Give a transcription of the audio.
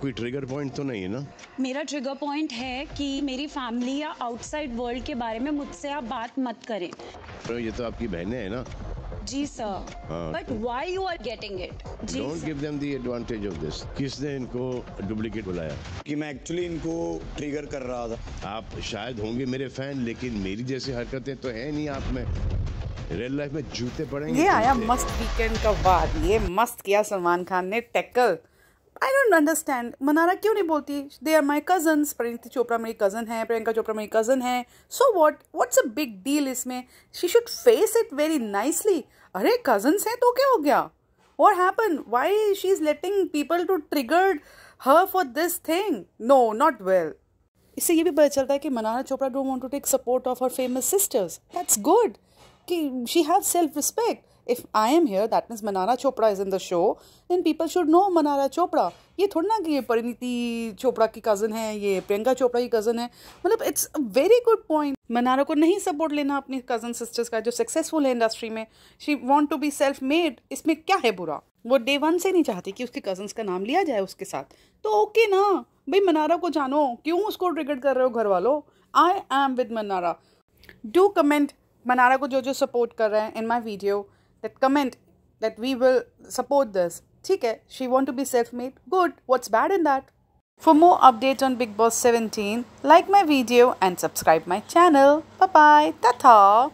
कोई trigger point तो नहीं है ना मेरा ट्रिगर पॉइंट है कि मेरी फैमिली या आउटसाइड वर्ल्ड के बारे में मुझसे आप बात मत करें तो ये तो आपकी बहने हैं ना जी sir but why you are getting it don't give them the advantage of this किसने इनको डुप्लीकेट बुलाया कि मैं एक्चुअली इनको ट्रिगर कर रहा था आप शायद होंगे मेरे फैन लेकिन मेरी जैसी हरकतें तो है नहीं आप में रियल लाइफ में जूते पड़ेंगे ये आया मस्त वीकेंड का बाद ये मस्त किया सलमान खान ने tackle I don't understand Mannara क्यों नहीं बोलती they are my cousins Parineeti Chopra मेरी कज़न है प्रियंका चोपड़ा मेरी कज़न है so what what's a big deal इसमें she should face it very nicely अरे कजन्स हैं तो क्या हो गया what happen why she is letting people to triggered her for this thing no not well इससे ये भी पता चलता है कि Mannara Chopra don't want to take support of her famous sisters that's good कि she have self respect if I am here that means Mannara Chopra is in the show then people should know Mannara Chopra ये थोड़ी ना कि ये परिणीति चोपड़ा की कज़न है ये प्रियंका चोपड़ा की कज़न है मतलब it's a very good point Mannara को नहीं सपोर्ट लेना अपनी कज़न सिस्टर्स का जो सक्सेसफुल है इंडस्ट्री में she want to be self made इसमें क्या है बुरा वो डे वन से नहीं चाहती कि उसके कज़न्स का नाम लिया जाए उसके साथ तो ओके ना भाई मनारा को जानो क्यों उसको ट्रिगेट कर रहे हो घर वालों I am with Mannara do comment Mannara को जो जो सपोर्ट कर रहे हैं in my video that comment that we will support this. Okay, she want to be self made good what's bad in that for more updates on big boss 17 like my video and subscribe my channel bye bye tata